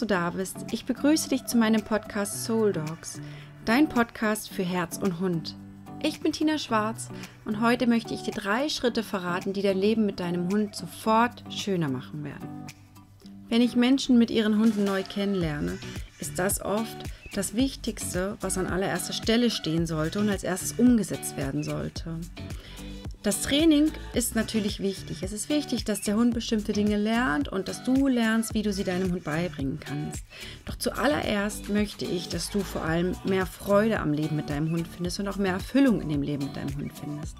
du da bist. Ich begrüße dich zu meinem Podcast Soul Dogs, dein Podcast für Herz und Hund. Ich bin Tina Schwarz und heute möchte ich dir drei Schritte verraten, die dein Leben mit deinem Hund sofort schöner machen werden. Wenn ich Menschen mit ihren Hunden neu kennenlerne, ist das oft das Wichtigste, was an allererster Stelle stehen sollte und als erstes umgesetzt werden sollte. Das Training ist natürlich wichtig. Es ist wichtig, dass der Hund bestimmte Dinge lernt und dass du lernst, wie du sie deinem Hund beibringen kannst. Doch zuallererst möchte ich, dass du vor allem mehr Freude am Leben mit deinem Hund findest und auch mehr Erfüllung in dem Leben mit deinem Hund findest.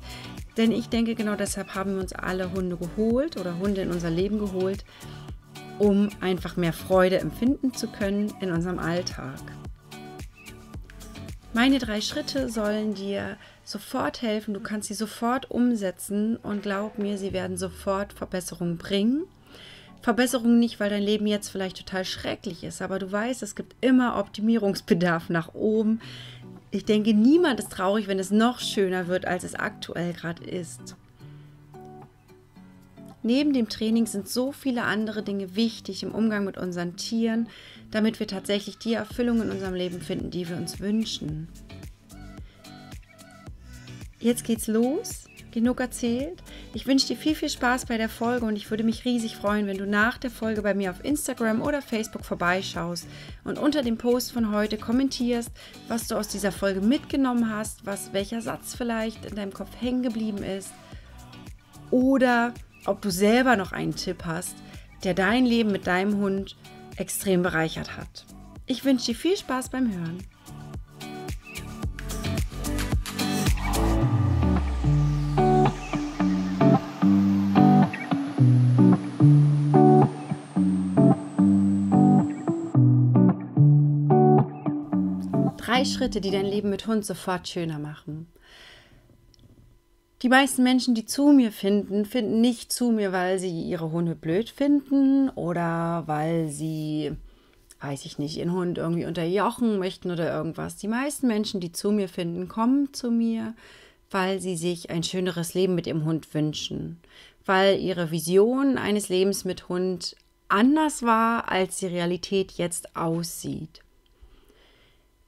Denn ich denke, genau deshalb haben wir uns alle Hunde geholt oder Hunde in unser Leben geholt, um einfach mehr Freude empfinden zu können in unserem Alltag. Meine drei Schritte sollen dir sofort helfen, du kannst sie sofort umsetzen und glaub mir, sie werden sofort Verbesserungen bringen. Verbesserungen nicht, weil dein Leben jetzt vielleicht total schrecklich ist, aber du weißt, es gibt immer Optimierungsbedarf nach oben. Ich denke, niemand ist traurig, wenn es noch schöner wird, als es aktuell gerade ist. Neben dem Training sind so viele andere Dinge wichtig im Umgang mit unseren Tieren damit wir tatsächlich die Erfüllung in unserem Leben finden, die wir uns wünschen. Jetzt geht's los. Genug erzählt. Ich wünsche dir viel, viel Spaß bei der Folge und ich würde mich riesig freuen, wenn du nach der Folge bei mir auf Instagram oder Facebook vorbeischaust und unter dem Post von heute kommentierst, was du aus dieser Folge mitgenommen hast, was welcher Satz vielleicht in deinem Kopf hängen geblieben ist oder ob du selber noch einen Tipp hast, der dein Leben mit deinem Hund extrem bereichert hat. Ich wünsche dir viel Spaß beim Hören. Drei Schritte, die dein Leben mit Hund sofort schöner machen die meisten Menschen, die zu mir finden, finden nicht zu mir, weil sie ihre Hunde blöd finden oder weil sie, weiß ich nicht, ihren Hund irgendwie unterjochen möchten oder irgendwas. Die meisten Menschen, die zu mir finden, kommen zu mir, weil sie sich ein schöneres Leben mit ihrem Hund wünschen, weil ihre Vision eines Lebens mit Hund anders war, als die Realität jetzt aussieht.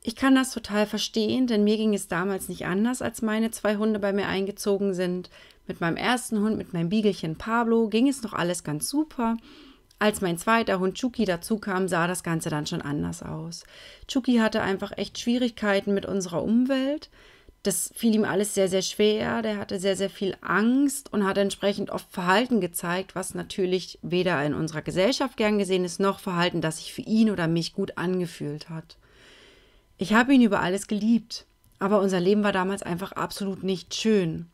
Ich kann das total verstehen, denn mir ging es damals nicht anders, als meine zwei Hunde bei mir eingezogen sind. Mit meinem ersten Hund, mit meinem Biegelchen Pablo, ging es noch alles ganz super. Als mein zweiter Hund Chucky dazukam, sah das Ganze dann schon anders aus. Chucky hatte einfach echt Schwierigkeiten mit unserer Umwelt. Das fiel ihm alles sehr, sehr schwer. Der hatte sehr, sehr viel Angst und hat entsprechend oft Verhalten gezeigt, was natürlich weder in unserer Gesellschaft gern gesehen ist, noch Verhalten, das sich für ihn oder mich gut angefühlt hat. Ich habe ihn über alles geliebt, aber unser Leben war damals einfach absolut nicht schön.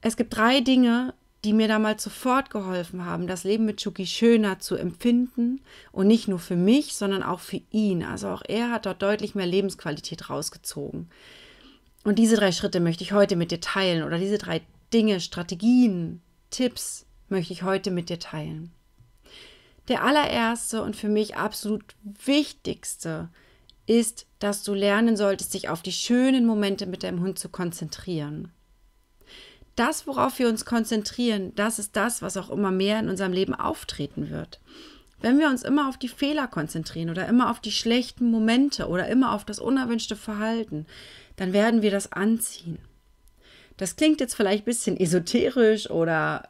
Es gibt drei Dinge, die mir damals sofort geholfen haben, das Leben mit Chucky schöner zu empfinden und nicht nur für mich, sondern auch für ihn. Also auch er hat dort deutlich mehr Lebensqualität rausgezogen. Und diese drei Schritte möchte ich heute mit dir teilen oder diese drei Dinge, Strategien, Tipps möchte ich heute mit dir teilen. Der allererste und für mich absolut wichtigste ist, dass du lernen solltest, dich auf die schönen Momente mit deinem Hund zu konzentrieren. Das, worauf wir uns konzentrieren, das ist das, was auch immer mehr in unserem Leben auftreten wird. Wenn wir uns immer auf die Fehler konzentrieren oder immer auf die schlechten Momente oder immer auf das unerwünschte Verhalten, dann werden wir das anziehen. Das klingt jetzt vielleicht ein bisschen esoterisch oder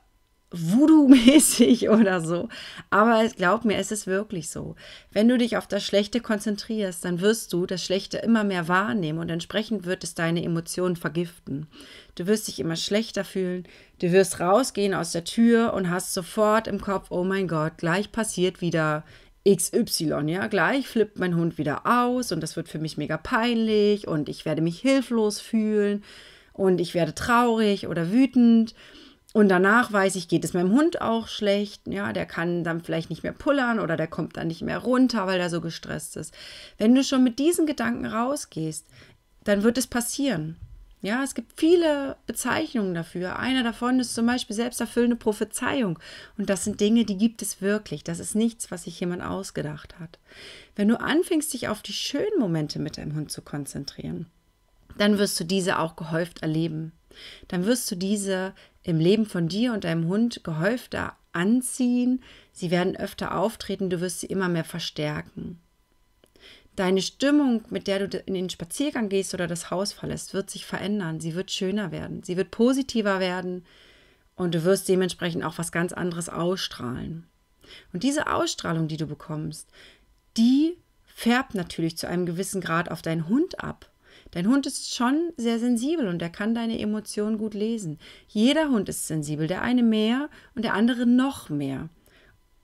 Voodoo-mäßig oder so. Aber glaub mir, es ist wirklich so. Wenn du dich auf das Schlechte konzentrierst, dann wirst du das Schlechte immer mehr wahrnehmen und entsprechend wird es deine Emotionen vergiften. Du wirst dich immer schlechter fühlen, du wirst rausgehen aus der Tür und hast sofort im Kopf, oh mein Gott, gleich passiert wieder XY, ja, gleich flippt mein Hund wieder aus und das wird für mich mega peinlich und ich werde mich hilflos fühlen und ich werde traurig oder wütend und danach weiß ich, geht es meinem Hund auch schlecht. Ja, der kann dann vielleicht nicht mehr pullern oder der kommt dann nicht mehr runter, weil er so gestresst ist. Wenn du schon mit diesen Gedanken rausgehst, dann wird es passieren. Ja, es gibt viele Bezeichnungen dafür. Einer davon ist zum Beispiel selbsterfüllende Prophezeiung. Und das sind Dinge, die gibt es wirklich. Das ist nichts, was sich jemand ausgedacht hat. Wenn du anfängst, dich auf die schönen Momente mit deinem Hund zu konzentrieren, dann wirst du diese auch gehäuft erleben. Dann wirst du diese im Leben von dir und deinem Hund gehäufter anziehen, sie werden öfter auftreten, du wirst sie immer mehr verstärken. Deine Stimmung, mit der du in den Spaziergang gehst oder das Haus verlässt, wird sich verändern, sie wird schöner werden, sie wird positiver werden und du wirst dementsprechend auch was ganz anderes ausstrahlen. Und diese Ausstrahlung, die du bekommst, die färbt natürlich zu einem gewissen Grad auf deinen Hund ab. Dein Hund ist schon sehr sensibel und er kann deine Emotionen gut lesen. Jeder Hund ist sensibel, der eine mehr und der andere noch mehr.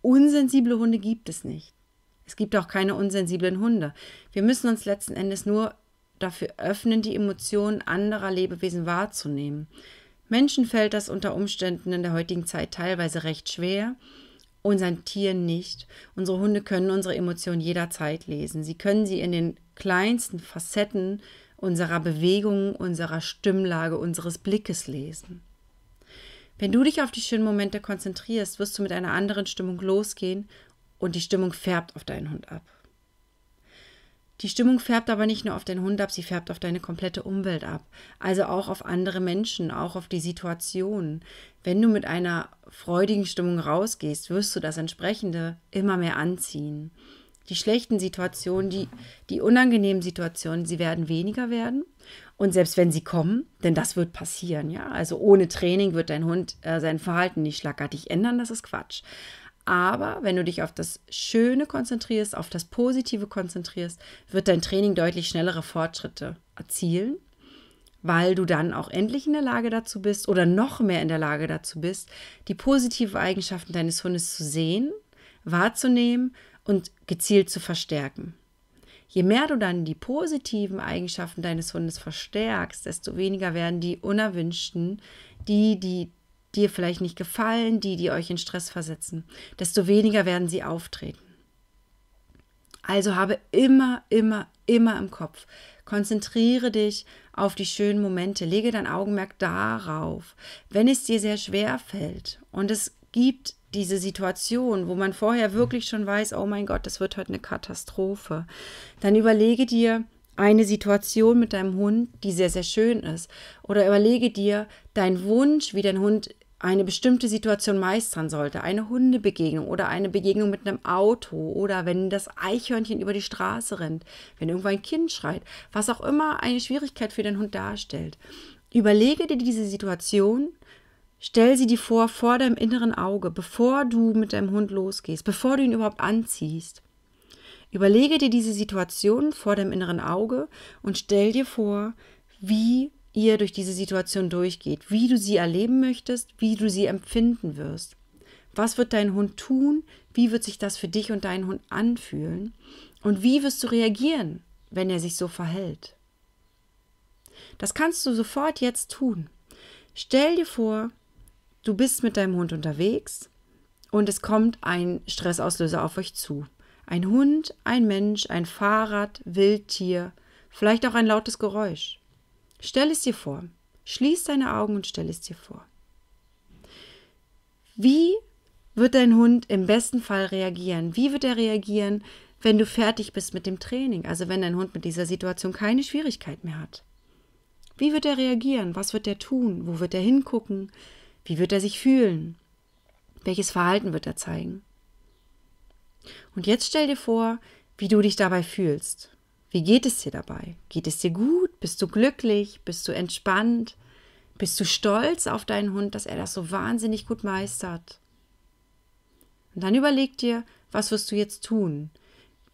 Unsensible Hunde gibt es nicht. Es gibt auch keine unsensiblen Hunde. Wir müssen uns letzten Endes nur dafür öffnen, die Emotionen anderer Lebewesen wahrzunehmen. Menschen fällt das unter Umständen in der heutigen Zeit teilweise recht schwer, unseren Tieren nicht. Unsere Hunde können unsere Emotionen jederzeit lesen. Sie können sie in den kleinsten Facetten unserer Bewegung, unserer Stimmlage, unseres Blickes lesen. Wenn du dich auf die schönen Momente konzentrierst, wirst du mit einer anderen Stimmung losgehen und die Stimmung färbt auf deinen Hund ab. Die Stimmung färbt aber nicht nur auf deinen Hund ab, sie färbt auf deine komplette Umwelt ab. Also auch auf andere Menschen, auch auf die Situation. Wenn du mit einer freudigen Stimmung rausgehst, wirst du das entsprechende immer mehr anziehen. Die schlechten Situationen, die, die unangenehmen Situationen, sie werden weniger werden. Und selbst wenn sie kommen, denn das wird passieren, ja. Also ohne Training wird dein Hund äh, sein Verhalten nicht schlagartig ändern, das ist Quatsch. Aber wenn du dich auf das Schöne konzentrierst, auf das Positive konzentrierst, wird dein Training deutlich schnellere Fortschritte erzielen, weil du dann auch endlich in der Lage dazu bist oder noch mehr in der Lage dazu bist, die positiven Eigenschaften deines Hundes zu sehen, wahrzunehmen und gezielt zu verstärken. Je mehr du dann die positiven Eigenschaften deines Hundes verstärkst, desto weniger werden die unerwünschten, die, die dir vielleicht nicht gefallen, die, die euch in Stress versetzen, desto weniger werden sie auftreten. Also habe immer, immer, immer im Kopf. Konzentriere dich auf die schönen Momente. Lege dein Augenmerk darauf. Wenn es dir sehr schwer fällt und es gibt diese Situation, wo man vorher wirklich schon weiß, oh mein Gott, das wird heute eine Katastrophe, dann überlege dir eine Situation mit deinem Hund, die sehr, sehr schön ist. Oder überlege dir deinen Wunsch, wie dein Hund eine bestimmte Situation meistern sollte, eine Hundebegegnung oder eine Begegnung mit einem Auto oder wenn das Eichhörnchen über die Straße rennt, wenn irgendwo ein Kind schreit, was auch immer eine Schwierigkeit für den Hund darstellt. Überlege dir diese Situation Stell sie dir vor, vor deinem inneren Auge, bevor du mit deinem Hund losgehst, bevor du ihn überhaupt anziehst. Überlege dir diese Situation vor deinem inneren Auge und stell dir vor, wie ihr durch diese Situation durchgeht, wie du sie erleben möchtest, wie du sie empfinden wirst. Was wird dein Hund tun? Wie wird sich das für dich und deinen Hund anfühlen? Und wie wirst du reagieren, wenn er sich so verhält? Das kannst du sofort jetzt tun. Stell dir vor, du bist mit deinem Hund unterwegs und es kommt ein Stressauslöser auf euch zu. Ein Hund, ein Mensch, ein Fahrrad, Wildtier, vielleicht auch ein lautes Geräusch. Stell es dir vor. Schließ deine Augen und stell es dir vor. Wie wird dein Hund im besten Fall reagieren? Wie wird er reagieren, wenn du fertig bist mit dem Training? Also wenn dein Hund mit dieser Situation keine Schwierigkeit mehr hat. Wie wird er reagieren? Was wird er tun? Wo wird er hingucken? Wie wird er sich fühlen? Welches Verhalten wird er zeigen? Und jetzt stell dir vor, wie du dich dabei fühlst. Wie geht es dir dabei? Geht es dir gut? Bist du glücklich? Bist du entspannt? Bist du stolz auf deinen Hund, dass er das so wahnsinnig gut meistert? Und dann überleg dir, was wirst du jetzt tun?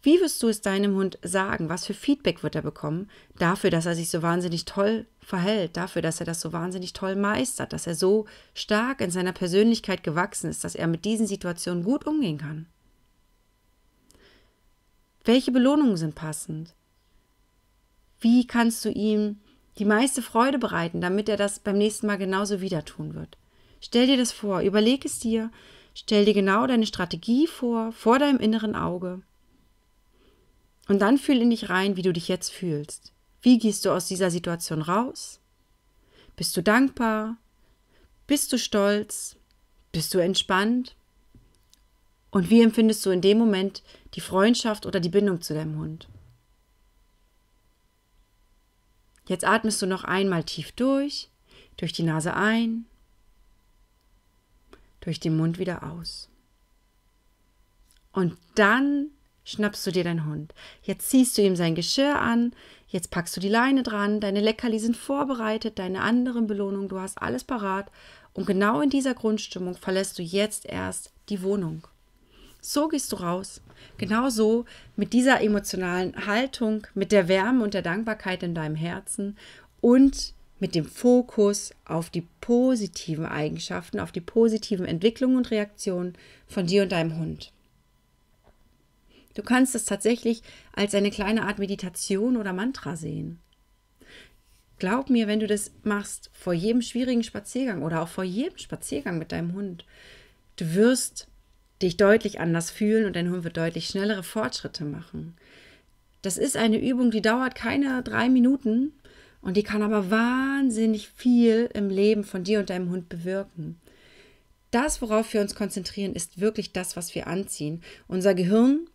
Wie wirst du es deinem Hund sagen? Was für Feedback wird er bekommen dafür, dass er sich so wahnsinnig toll verhält, dafür, dass er das so wahnsinnig toll meistert, dass er so stark in seiner Persönlichkeit gewachsen ist, dass er mit diesen Situationen gut umgehen kann. Welche Belohnungen sind passend? Wie kannst du ihm die meiste Freude bereiten, damit er das beim nächsten Mal genauso wieder tun wird? Stell dir das vor, überleg es dir, stell dir genau deine Strategie vor, vor deinem inneren Auge. Und dann fühl in dich rein, wie du dich jetzt fühlst. Wie gehst du aus dieser Situation raus? Bist du dankbar? Bist du stolz? Bist du entspannt? Und wie empfindest du in dem Moment die Freundschaft oder die Bindung zu deinem Hund? Jetzt atmest du noch einmal tief durch, durch die Nase ein, durch den Mund wieder aus. Und dann schnappst du dir deinen Hund. Jetzt ziehst du ihm sein Geschirr an, Jetzt packst du die Leine dran, deine Leckerli sind vorbereitet, deine anderen Belohnungen, du hast alles parat. Und genau in dieser Grundstimmung verlässt du jetzt erst die Wohnung. So gehst du raus. Genau so, mit dieser emotionalen Haltung, mit der Wärme und der Dankbarkeit in deinem Herzen und mit dem Fokus auf die positiven Eigenschaften, auf die positiven Entwicklungen und Reaktionen von dir und deinem Hund. Du kannst es tatsächlich als eine kleine Art Meditation oder Mantra sehen. Glaub mir, wenn du das machst, vor jedem schwierigen Spaziergang oder auch vor jedem Spaziergang mit deinem Hund, du wirst dich deutlich anders fühlen und dein Hund wird deutlich schnellere Fortschritte machen. Das ist eine Übung, die dauert keine drei Minuten und die kann aber wahnsinnig viel im Leben von dir und deinem Hund bewirken. Das, worauf wir uns konzentrieren, ist wirklich das, was wir anziehen. Unser Gehirn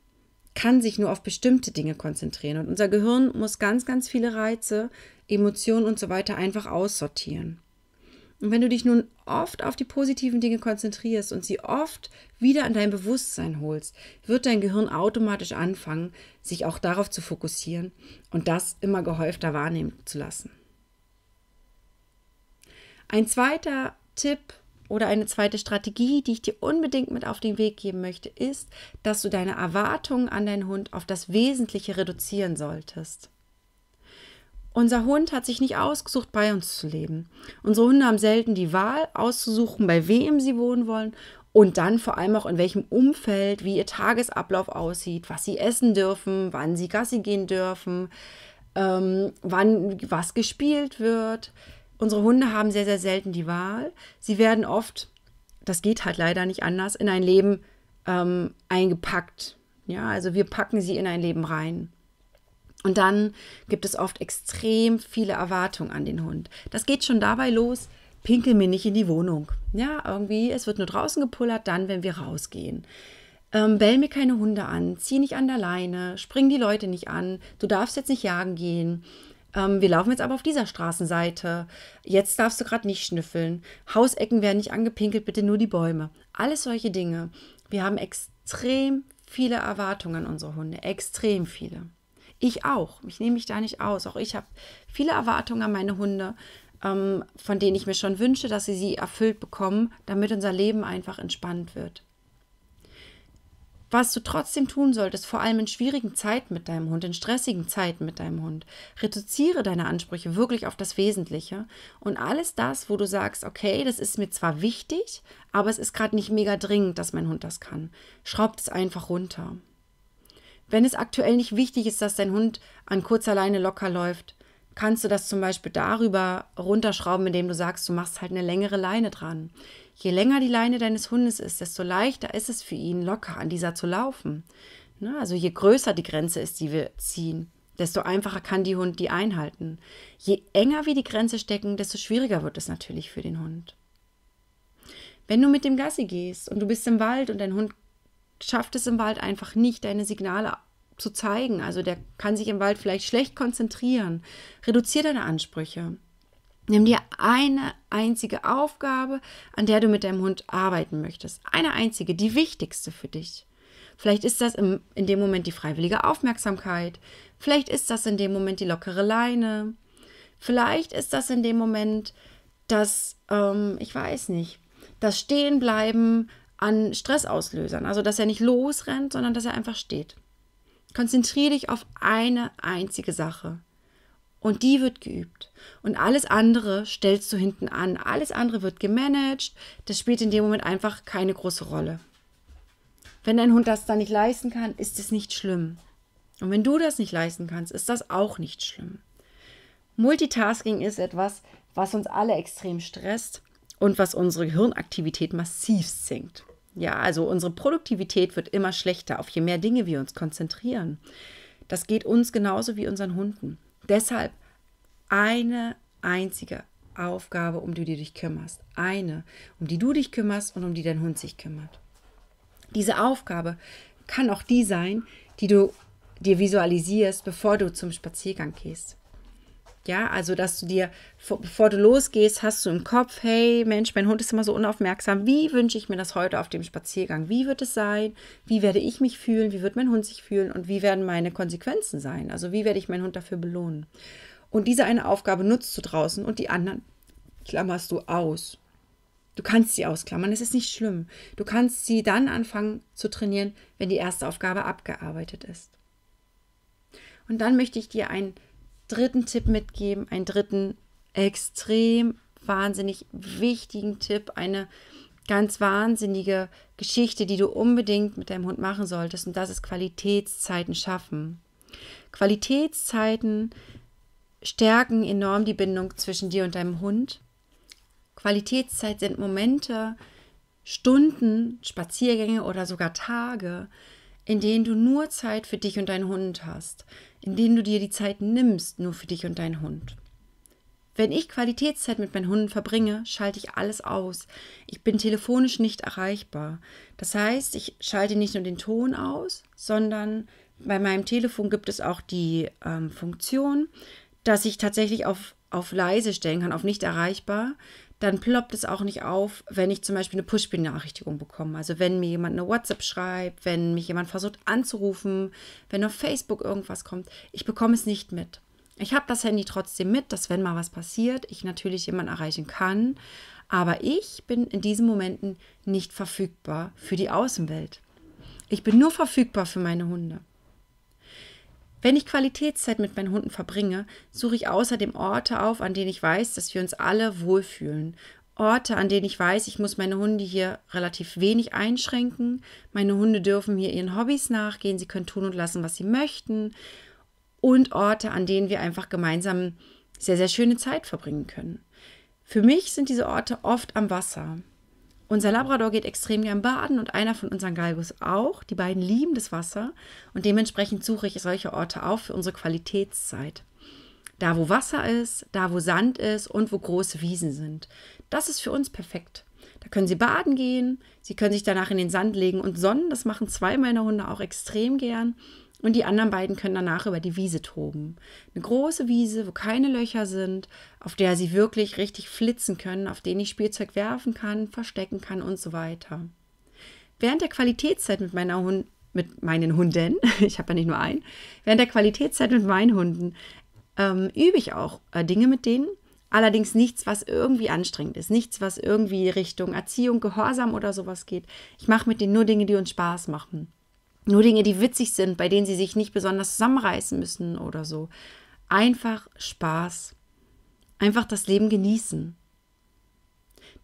kann sich nur auf bestimmte Dinge konzentrieren. Und unser Gehirn muss ganz, ganz viele Reize, Emotionen und so weiter einfach aussortieren. Und wenn du dich nun oft auf die positiven Dinge konzentrierst und sie oft wieder an dein Bewusstsein holst, wird dein Gehirn automatisch anfangen, sich auch darauf zu fokussieren und das immer gehäufter wahrnehmen zu lassen. Ein zweiter Tipp oder eine zweite Strategie, die ich dir unbedingt mit auf den Weg geben möchte, ist, dass du deine Erwartungen an deinen Hund auf das Wesentliche reduzieren solltest. Unser Hund hat sich nicht ausgesucht, bei uns zu leben. Unsere Hunde haben selten die Wahl, auszusuchen, bei wem sie wohnen wollen und dann vor allem auch in welchem Umfeld, wie ihr Tagesablauf aussieht, was sie essen dürfen, wann sie Gassi gehen dürfen, ähm, wann was gespielt wird, Unsere Hunde haben sehr, sehr selten die Wahl. Sie werden oft, das geht halt leider nicht anders, in ein Leben ähm, eingepackt. Ja, also wir packen sie in ein Leben rein. Und dann gibt es oft extrem viele Erwartungen an den Hund. Das geht schon dabei los, pinkel mir nicht in die Wohnung. Ja, irgendwie, es wird nur draußen gepullert, dann, wenn wir rausgehen. Ähm, bell mir keine Hunde an, zieh nicht an der Leine, spring die Leute nicht an, du darfst jetzt nicht jagen gehen ähm, wir laufen jetzt aber auf dieser Straßenseite. Jetzt darfst du gerade nicht schnüffeln. Hausecken werden nicht angepinkelt, bitte nur die Bäume. Alles solche Dinge. Wir haben extrem viele Erwartungen an unsere Hunde. Extrem viele. Ich auch. Ich nehme mich da nicht aus. Auch ich habe viele Erwartungen an meine Hunde, ähm, von denen ich mir schon wünsche, dass sie sie erfüllt bekommen, damit unser Leben einfach entspannt wird. Was du trotzdem tun solltest, vor allem in schwierigen Zeiten mit deinem Hund, in stressigen Zeiten mit deinem Hund, reduziere deine Ansprüche wirklich auf das Wesentliche und alles das, wo du sagst, okay, das ist mir zwar wichtig, aber es ist gerade nicht mega dringend, dass mein Hund das kann. Schraubt es einfach runter. Wenn es aktuell nicht wichtig ist, dass dein Hund an kurzer Leine locker läuft, kannst du das zum Beispiel darüber runterschrauben, indem du sagst, du machst halt eine längere Leine dran. Je länger die Leine deines Hundes ist, desto leichter ist es für ihn, locker an dieser zu laufen. Ne? Also je größer die Grenze ist, die wir ziehen, desto einfacher kann die Hund die einhalten. Je enger wir die Grenze stecken, desto schwieriger wird es natürlich für den Hund. Wenn du mit dem Gassi gehst und du bist im Wald und dein Hund schafft es im Wald einfach nicht, deine Signale zu zeigen, also der kann sich im Wald vielleicht schlecht konzentrieren, reduziere deine Ansprüche. Nimm dir eine einzige Aufgabe, an der du mit deinem Hund arbeiten möchtest. Eine einzige, die wichtigste für dich. Vielleicht ist das im, in dem Moment die freiwillige Aufmerksamkeit. Vielleicht ist das in dem Moment die lockere Leine. Vielleicht ist das in dem Moment das, ähm, ich weiß nicht, das Stehenbleiben an Stressauslösern. Also, dass er nicht losrennt, sondern dass er einfach steht. Konzentriere dich auf eine einzige Sache und die wird geübt. Und alles andere stellst du hinten an. Alles andere wird gemanagt. Das spielt in dem Moment einfach keine große Rolle. Wenn dein Hund das dann nicht leisten kann, ist es nicht schlimm. Und wenn du das nicht leisten kannst, ist das auch nicht schlimm. Multitasking ist etwas, was uns alle extrem stresst und was unsere Gehirnaktivität massiv sinkt. Ja, also unsere Produktivität wird immer schlechter, auf je mehr Dinge wir uns konzentrieren. Das geht uns genauso wie unseren Hunden. Deshalb eine einzige Aufgabe, um die du dich kümmerst. Eine, um die du dich kümmerst und um die dein Hund sich kümmert. Diese Aufgabe kann auch die sein, die du dir visualisierst, bevor du zum Spaziergang gehst. Ja, also dass du dir, bevor du losgehst, hast du im Kopf, hey Mensch, mein Hund ist immer so unaufmerksam. Wie wünsche ich mir das heute auf dem Spaziergang? Wie wird es sein? Wie werde ich mich fühlen? Wie wird mein Hund sich fühlen? Und wie werden meine Konsequenzen sein? Also wie werde ich meinen Hund dafür belohnen? Und diese eine Aufgabe nutzt du draußen und die anderen klammerst du aus. Du kannst sie ausklammern, es ist nicht schlimm. Du kannst sie dann anfangen zu trainieren, wenn die erste Aufgabe abgearbeitet ist. Und dann möchte ich dir ein dritten Tipp mitgeben, einen dritten extrem wahnsinnig wichtigen Tipp, eine ganz wahnsinnige Geschichte, die du unbedingt mit deinem Hund machen solltest, und das ist Qualitätszeiten schaffen. Qualitätszeiten stärken enorm die Bindung zwischen dir und deinem Hund. Qualitätszeit sind Momente, Stunden, Spaziergänge oder sogar Tage, in denen du nur Zeit für dich und deinen Hund hast, in denen du dir die Zeit nimmst nur für dich und deinen Hund. Wenn ich Qualitätszeit mit meinen Hunden verbringe, schalte ich alles aus. Ich bin telefonisch nicht erreichbar. Das heißt, ich schalte nicht nur den Ton aus, sondern bei meinem Telefon gibt es auch die ähm, Funktion, dass ich tatsächlich auf, auf leise stellen kann, auf nicht erreichbar, dann ploppt es auch nicht auf, wenn ich zum Beispiel eine Push-Benachrichtigung bekomme. Also wenn mir jemand eine WhatsApp schreibt, wenn mich jemand versucht anzurufen, wenn auf Facebook irgendwas kommt. Ich bekomme es nicht mit. Ich habe das Handy trotzdem mit, dass wenn mal was passiert, ich natürlich jemanden erreichen kann. Aber ich bin in diesen Momenten nicht verfügbar für die Außenwelt. Ich bin nur verfügbar für meine Hunde. Wenn ich Qualitätszeit mit meinen Hunden verbringe, suche ich außerdem Orte auf, an denen ich weiß, dass wir uns alle wohlfühlen. Orte, an denen ich weiß, ich muss meine Hunde hier relativ wenig einschränken. Meine Hunde dürfen hier ihren Hobbys nachgehen, sie können tun und lassen, was sie möchten. Und Orte, an denen wir einfach gemeinsam sehr, sehr schöne Zeit verbringen können. Für mich sind diese Orte oft am Wasser. Unser Labrador geht extrem gern baden und einer von unseren Galgos auch. Die beiden lieben das Wasser und dementsprechend suche ich solche Orte auf für unsere Qualitätszeit. Da, wo Wasser ist, da, wo Sand ist und wo große Wiesen sind. Das ist für uns perfekt. Da können sie baden gehen, sie können sich danach in den Sand legen und sonnen. Das machen zwei meiner Hunde auch extrem gern. Und die anderen beiden können danach über die Wiese toben. Eine große Wiese, wo keine Löcher sind, auf der sie wirklich richtig flitzen können, auf denen ich Spielzeug werfen kann, verstecken kann und so weiter. Während der Qualitätszeit mit meiner Hund mit meinen Hunden, ich habe ja nicht nur einen, während der Qualitätszeit mit meinen Hunden ähm, übe ich auch äh, Dinge mit denen, Allerdings nichts, was irgendwie anstrengend ist, nichts, was irgendwie Richtung Erziehung, Gehorsam oder sowas geht. Ich mache mit denen nur Dinge, die uns Spaß machen. Nur Dinge, die witzig sind, bei denen sie sich nicht besonders zusammenreißen müssen oder so. Einfach Spaß. Einfach das Leben genießen.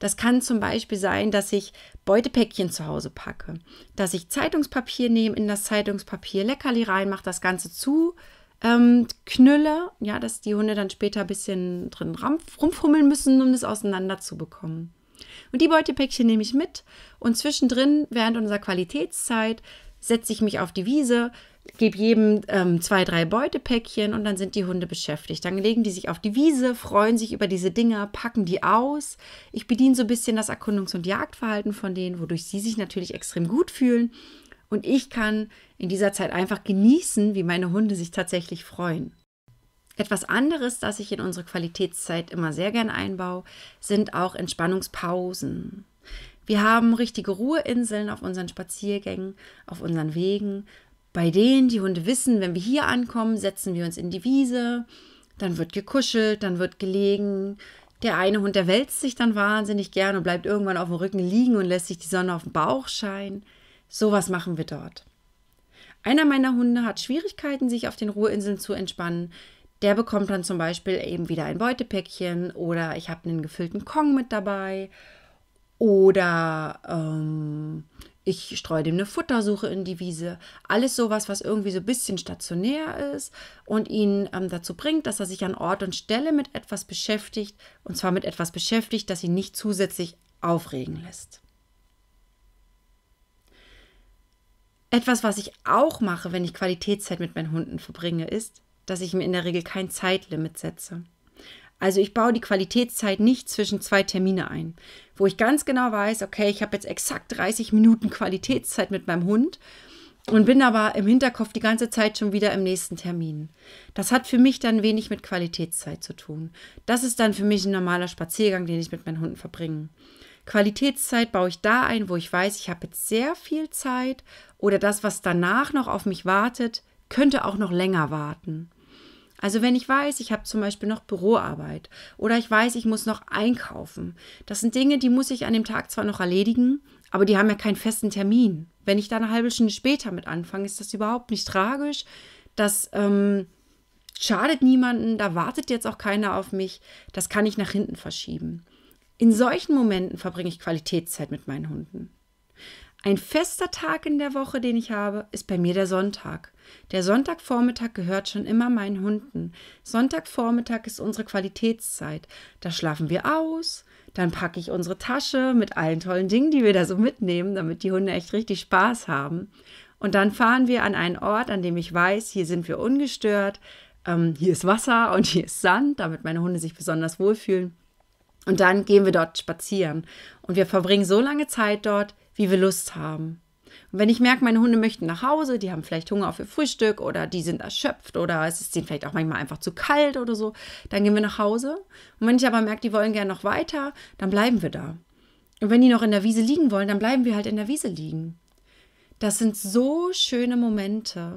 Das kann zum Beispiel sein, dass ich Beutepäckchen zu Hause packe, dass ich Zeitungspapier nehme, in das Zeitungspapier Leckerli reinmache, das Ganze zu ähm, Knülle, ja, dass die Hunde dann später ein bisschen drin rumfummeln müssen, um das auseinanderzubekommen. Und die Beutepäckchen nehme ich mit und zwischendrin, während unserer Qualitätszeit, setze ich mich auf die Wiese, gebe jedem ähm, zwei, drei Beutepäckchen und dann sind die Hunde beschäftigt. Dann legen die sich auf die Wiese, freuen sich über diese Dinger, packen die aus. Ich bediene so ein bisschen das Erkundungs- und Jagdverhalten von denen, wodurch sie sich natürlich extrem gut fühlen. Und ich kann in dieser Zeit einfach genießen, wie meine Hunde sich tatsächlich freuen. Etwas anderes, das ich in unsere Qualitätszeit immer sehr gern einbaue, sind auch Entspannungspausen. Wir haben richtige Ruheinseln auf unseren Spaziergängen, auf unseren Wegen, bei denen die Hunde wissen, wenn wir hier ankommen, setzen wir uns in die Wiese, dann wird gekuschelt, dann wird gelegen. Der eine Hund, der wälzt sich dann wahnsinnig gern und bleibt irgendwann auf dem Rücken liegen und lässt sich die Sonne auf den Bauch scheinen. Sowas machen wir dort. Einer meiner Hunde hat Schwierigkeiten, sich auf den Ruheinseln zu entspannen. Der bekommt dann zum Beispiel eben wieder ein Beutepäckchen oder ich habe einen gefüllten Kong mit dabei oder ähm, ich streue dem eine Futtersuche in die Wiese. Alles sowas, was irgendwie so ein bisschen stationär ist und ihn ähm, dazu bringt, dass er sich an Ort und Stelle mit etwas beschäftigt und zwar mit etwas beschäftigt, das ihn nicht zusätzlich aufregen lässt. Etwas, was ich auch mache, wenn ich Qualitätszeit mit meinen Hunden verbringe, ist, dass ich mir in der Regel kein Zeitlimit setze. Also ich baue die Qualitätszeit nicht zwischen zwei Termine ein, wo ich ganz genau weiß, okay, ich habe jetzt exakt 30 Minuten Qualitätszeit mit meinem Hund und bin aber im Hinterkopf die ganze Zeit schon wieder im nächsten Termin. Das hat für mich dann wenig mit Qualitätszeit zu tun. Das ist dann für mich ein normaler Spaziergang, den ich mit meinen Hunden verbringe. Qualitätszeit baue ich da ein, wo ich weiß, ich habe jetzt sehr viel Zeit oder das, was danach noch auf mich wartet, könnte auch noch länger warten. Also wenn ich weiß, ich habe zum Beispiel noch Büroarbeit oder ich weiß, ich muss noch einkaufen. Das sind Dinge, die muss ich an dem Tag zwar noch erledigen, aber die haben ja keinen festen Termin. Wenn ich da eine halbe Stunde später mit anfange, ist das überhaupt nicht tragisch. Das ähm, schadet niemanden, da wartet jetzt auch keiner auf mich. Das kann ich nach hinten verschieben. In solchen Momenten verbringe ich Qualitätszeit mit meinen Hunden. Ein fester Tag in der Woche, den ich habe, ist bei mir der Sonntag. Der Sonntagvormittag gehört schon immer meinen Hunden. Sonntagvormittag ist unsere Qualitätszeit. Da schlafen wir aus, dann packe ich unsere Tasche mit allen tollen Dingen, die wir da so mitnehmen, damit die Hunde echt richtig Spaß haben. Und dann fahren wir an einen Ort, an dem ich weiß, hier sind wir ungestört, ähm, hier ist Wasser und hier ist Sand, damit meine Hunde sich besonders wohlfühlen. Und dann gehen wir dort spazieren. Und wir verbringen so lange Zeit dort, wie wir Lust haben. Und wenn ich merke, meine Hunde möchten nach Hause, die haben vielleicht Hunger auf ihr Frühstück oder die sind erschöpft oder es ist ihnen vielleicht auch manchmal einfach zu kalt oder so, dann gehen wir nach Hause. Und wenn ich aber merke, die wollen gerne noch weiter, dann bleiben wir da. Und wenn die noch in der Wiese liegen wollen, dann bleiben wir halt in der Wiese liegen. Das sind so schöne Momente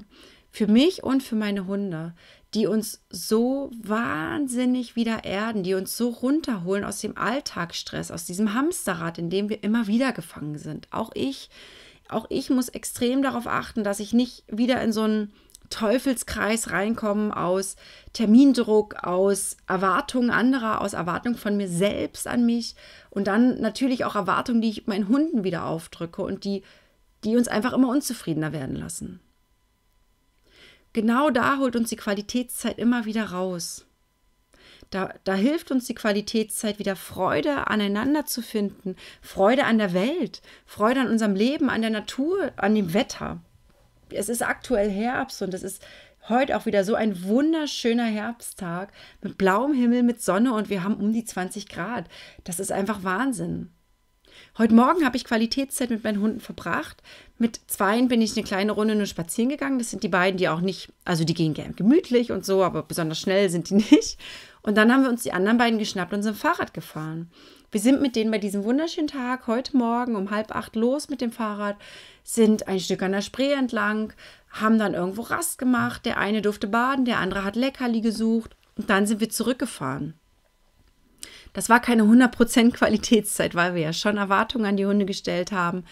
für mich und für meine Hunde, die uns so wahnsinnig wieder erden, die uns so runterholen aus dem Alltagsstress, aus diesem Hamsterrad, in dem wir immer wieder gefangen sind. Auch ich, auch ich muss extrem darauf achten, dass ich nicht wieder in so einen Teufelskreis reinkomme aus Termindruck, aus Erwartungen anderer, aus Erwartungen von mir selbst an mich und dann natürlich auch Erwartungen, die ich meinen Hunden wieder aufdrücke und die, die uns einfach immer unzufriedener werden lassen genau da holt uns die Qualitätszeit immer wieder raus. Da, da hilft uns die Qualitätszeit wieder Freude aneinander zu finden, Freude an der Welt, Freude an unserem Leben, an der Natur, an dem Wetter. Es ist aktuell Herbst und es ist heute auch wieder so ein wunderschöner Herbsttag mit blauem Himmel, mit Sonne und wir haben um die 20 Grad. Das ist einfach Wahnsinn. Heute Morgen habe ich Qualitätszeit mit meinen Hunden verbracht. Mit zweien bin ich eine kleine Runde nur spazieren gegangen. Das sind die beiden, die auch nicht, also die gehen gern gemütlich und so, aber besonders schnell sind die nicht. Und dann haben wir uns die anderen beiden geschnappt und sind Fahrrad gefahren. Wir sind mit denen bei diesem wunderschönen Tag heute Morgen um halb acht los mit dem Fahrrad, sind ein Stück an der Spree entlang, haben dann irgendwo Rast gemacht. Der eine durfte baden, der andere hat Leckerli gesucht und dann sind wir zurückgefahren das war keine 100% Qualitätszeit, weil wir ja schon Erwartungen an die Hunde gestellt haben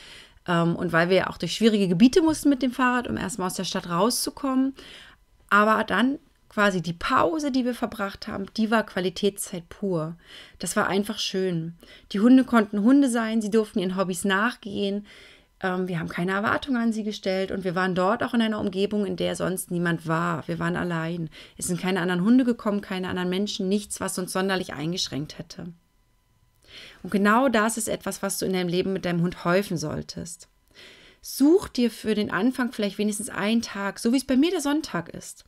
ähm, und weil wir ja auch durch schwierige Gebiete mussten mit dem Fahrrad, um erstmal aus der Stadt rauszukommen. Aber dann quasi die Pause, die wir verbracht haben, die war Qualitätszeit pur. Das war einfach schön. Die Hunde konnten Hunde sein, sie durften ihren Hobbys nachgehen, ähm, wir haben keine Erwartungen an sie gestellt und wir waren dort auch in einer Umgebung, in der sonst niemand war. Wir waren allein. Es sind keine anderen Hunde gekommen, keine anderen Menschen, nichts, was uns sonderlich eingeschränkt hätte. Und genau das ist etwas, was du in deinem Leben mit deinem Hund häufen solltest. Such dir für den Anfang vielleicht wenigstens einen Tag, so wie es bei mir der Sonntag ist.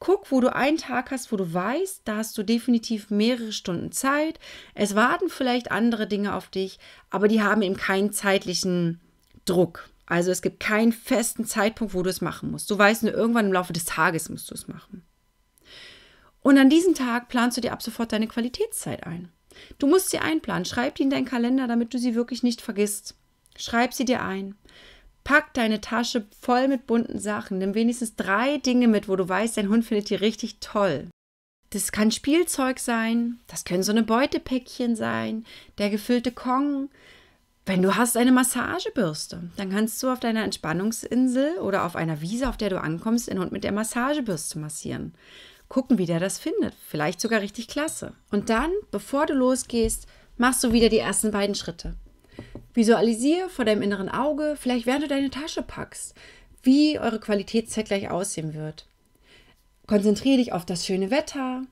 Guck, wo du einen Tag hast, wo du weißt, da hast du definitiv mehrere Stunden Zeit. Es warten vielleicht andere Dinge auf dich, aber die haben eben keinen zeitlichen Druck. Also es gibt keinen festen Zeitpunkt, wo du es machen musst. Du weißt nur, irgendwann im Laufe des Tages musst du es machen. Und an diesem Tag planst du dir ab sofort deine Qualitätszeit ein. Du musst sie einplanen. Schreib die in deinen Kalender, damit du sie wirklich nicht vergisst. Schreib sie dir ein. Pack deine Tasche voll mit bunten Sachen. Nimm wenigstens drei Dinge mit, wo du weißt, dein Hund findet die richtig toll. Das kann Spielzeug sein, das können so eine Beutepäckchen sein, der gefüllte Kong, wenn du hast eine Massagebürste, dann kannst du auf deiner Entspannungsinsel oder auf einer Wiese, auf der du ankommst, den Hund mit der Massagebürste massieren. Gucken, wie der das findet. Vielleicht sogar richtig klasse. Und dann, bevor du losgehst, machst du wieder die ersten beiden Schritte. Visualisiere vor deinem inneren Auge, vielleicht während du deine Tasche packst, wie eure Qualitätszeit gleich aussehen wird. Konzentriere dich auf das schöne Wetter,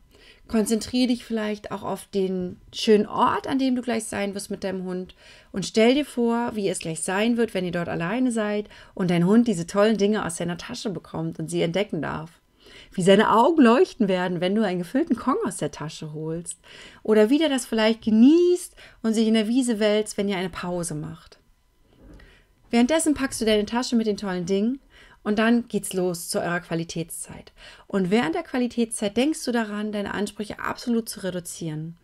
Konzentriere dich vielleicht auch auf den schönen Ort, an dem du gleich sein wirst mit deinem Hund und stell dir vor, wie es gleich sein wird, wenn ihr dort alleine seid und dein Hund diese tollen Dinge aus seiner Tasche bekommt und sie entdecken darf. Wie seine Augen leuchten werden, wenn du einen gefüllten Kong aus der Tasche holst. Oder wie der das vielleicht genießt und sich in der Wiese wälzt, wenn ihr eine Pause macht. Währenddessen packst du deine Tasche mit den tollen Dingen und dann geht's los zu eurer Qualitätszeit. Und während der Qualitätszeit denkst du daran, deine Ansprüche absolut zu reduzieren.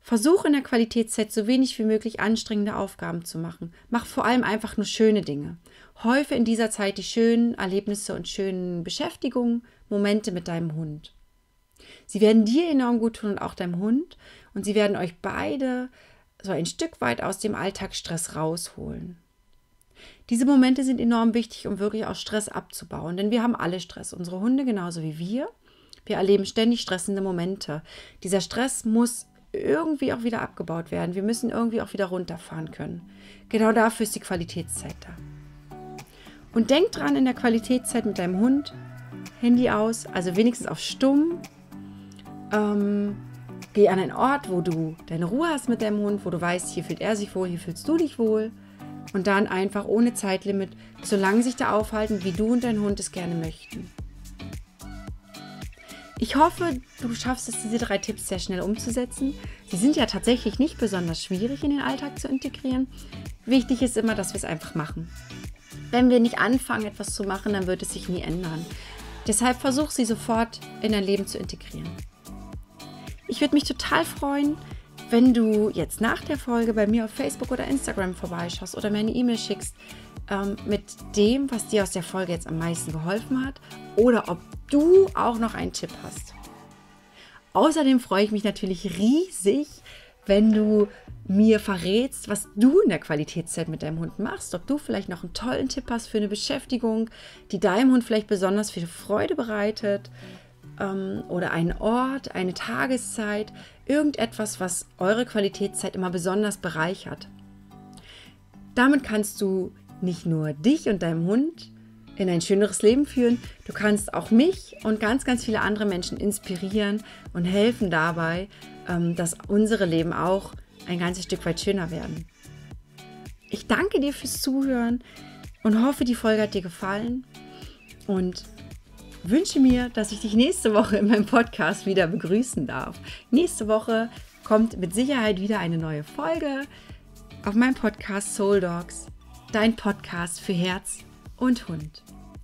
Versuch in der Qualitätszeit so wenig wie möglich anstrengende Aufgaben zu machen. Mach vor allem einfach nur schöne Dinge. Häufe in dieser Zeit die schönen Erlebnisse und schönen Beschäftigungen, Momente mit deinem Hund. Sie werden dir enorm gut tun und auch deinem Hund. Und sie werden euch beide so ein Stück weit aus dem Alltagsstress rausholen. Diese Momente sind enorm wichtig, um wirklich auch Stress abzubauen, denn wir haben alle Stress, unsere Hunde genauso wie wir. Wir erleben ständig stressende Momente. Dieser Stress muss irgendwie auch wieder abgebaut werden. Wir müssen irgendwie auch wieder runterfahren können. Genau dafür ist die Qualitätszeit da. Und denk dran in der Qualitätszeit mit deinem Hund, Handy aus, also wenigstens auf stumm. Ähm, geh an einen Ort, wo du deine Ruhe hast mit deinem Hund, wo du weißt, hier fühlt er sich wohl, hier fühlst du dich wohl und dann einfach ohne Zeitlimit, so lange sich da aufhalten, wie du und dein Hund es gerne möchten. Ich hoffe, du schaffst es, diese drei Tipps sehr schnell umzusetzen. Sie sind ja tatsächlich nicht besonders schwierig in den Alltag zu integrieren. Wichtig ist immer, dass wir es einfach machen. Wenn wir nicht anfangen, etwas zu machen, dann wird es sich nie ändern. Deshalb versuch sie sofort in dein Leben zu integrieren. Ich würde mich total freuen, wenn du jetzt nach der Folge bei mir auf Facebook oder Instagram vorbeischaust oder mir eine E-Mail schickst ähm, mit dem, was dir aus der Folge jetzt am meisten geholfen hat oder ob du auch noch einen Tipp hast. Außerdem freue ich mich natürlich riesig, wenn du mir verrätst, was du in der Qualitätszeit mit deinem Hund machst, ob du vielleicht noch einen tollen Tipp hast für eine Beschäftigung, die deinem Hund vielleicht besonders viel Freude bereitet ähm, oder einen Ort, eine Tageszeit, Irgendetwas, was eure Qualitätszeit immer besonders bereichert. Damit kannst du nicht nur dich und deinem Hund in ein schöneres Leben führen, du kannst auch mich und ganz, ganz viele andere Menschen inspirieren und helfen dabei, ähm, dass unsere Leben auch ein ganzes Stück weit schöner werden. Ich danke dir fürs Zuhören und hoffe, die Folge hat dir gefallen. Und wünsche mir, dass ich dich nächste Woche in meinem Podcast wieder begrüßen darf. Nächste Woche kommt mit Sicherheit wieder eine neue Folge auf meinem Podcast Soul Dogs, dein Podcast für Herz und Hund.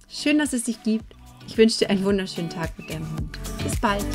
Schön, dass es dich gibt. Ich wünsche dir einen wunderschönen Tag mit deinem Hund. Bis bald.